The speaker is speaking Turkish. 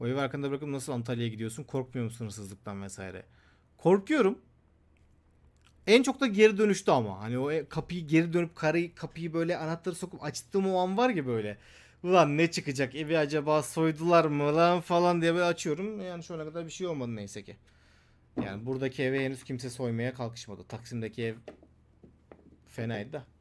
O evi arkanda bırakıp nasıl Antalya'ya gidiyorsun? Korkmuyor musun hırsızlıktan vesaire? Korkuyorum. En çok da geri dönüştü ama. Hani o e, kapıyı geri dönüp karayı, kapıyı böyle anahtarı sokup açtığım o an var ya böyle. Ulan ne çıkacak? Evi acaba soydular mı lan falan diye böyle açıyorum. Yani şu ana kadar bir şey olmadı neyse ki. Yani buradaki eve henüz kimse soymaya kalkışmadı. Taksim'deki ev fenaydı da.